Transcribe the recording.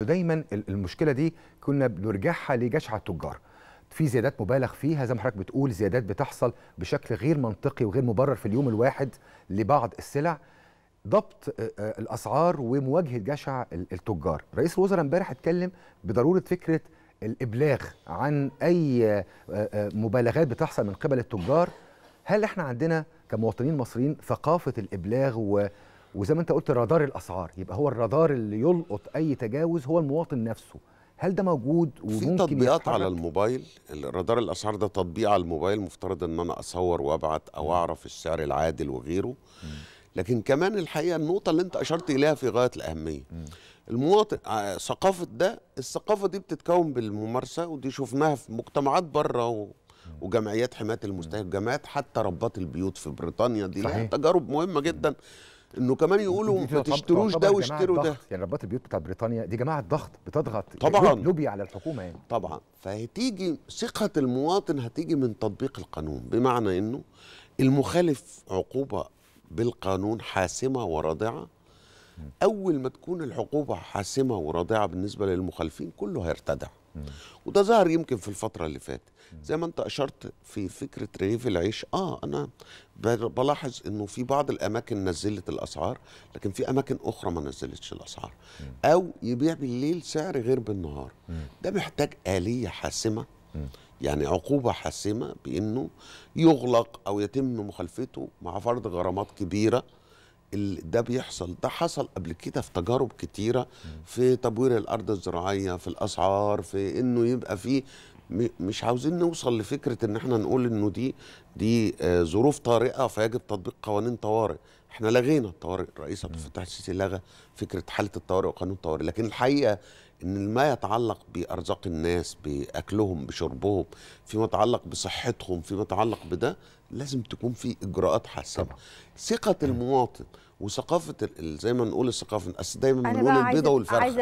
دايما المشكله دي كنا بنرجعها لجشع التجار في زيادات مبالغ فيها زي ما حضرتك بتقول زيادات بتحصل بشكل غير منطقي وغير مبرر في اليوم الواحد لبعض السلع ضبط آه، آه، الاسعار ومواجهه جشع التجار رئيس الوزراء امبارح اتكلم بضروره فكره الابلاغ عن اي آه، مبالغات بتحصل من قبل التجار هل احنا عندنا كمواطنين مصريين ثقافه الابلاغ و وزي ما انت قلت رادار الاسعار يبقى هو الرادار اللي يلقط اي تجاوز هو المواطن نفسه هل ده موجود وممكن في تطبيقات يتحرك؟ على الموبايل رادار الاسعار ده تطبيق على الموبايل مفترض ان انا اصور وابعت او اعرف السعر العادل وغيره لكن كمان الحقيقه النقطه اللي انت اشرت اليها في غايه الاهميه المواطن آه، ثقافه ده الثقافه دي بتتكون بالممارسه ودي شفناها في مجتمعات بره و... وجمعيات حمايه المستهلك جمعيات حتى ربات البيوت في بريطانيا دي لها تجارب مهمه جدا م. انه كمان يقولوا ما تشتروش ده واشتروا ده يعني ربات البيوت بتاع بريطانيا دي جماعه ضغط بتضغط طبعا لوبي على الحكومه يعني طبعا فهتيجي ثقه المواطن هتيجي من تطبيق القانون بمعنى انه المخالف عقوبه بالقانون حاسمه ورادعه اول ما تكون العقوبه حاسمه وراضعه بالنسبه للمخالفين كله هيرتدع وده ظهر يمكن في الفتره اللي فاتت زي ما انت اشرت في فكره رغيف العيش اه انا بلاحظ انه في بعض الاماكن نزلت الاسعار لكن في اماكن اخرى ما نزلتش الاسعار او يبيع بالليل سعر غير بالنهار ده محتاج اليه حاسمه يعني عقوبة حاسمة بأنه يغلق أو يتم مخالفته مع فرض غرامات كبيرة ده بيحصل ده حصل قبل كده في تجارب كتيره في تبوير الارض الزراعيه في الاسعار في انه يبقى فيه مش عاوزين نوصل لفكره ان احنا نقول انه دي دي آه، ظروف طارئه فيجب تطبيق قوانين طوارئ احنا لغينا الطوارئ الرئيس عبد الفتاح السيسي لغى فكره حاله الطوارئ وقانون الطوارئ لكن الحقيقه ان ما يتعلق بارزاق الناس باكلهم بشربهم فيما يتعلق بصحتهم فيما يتعلق بده لازم تكون في اجراءات حاسمه ثقه المواطن وثقافه زي ما نقول الثقافه دايما بنقول البيضه والفرخه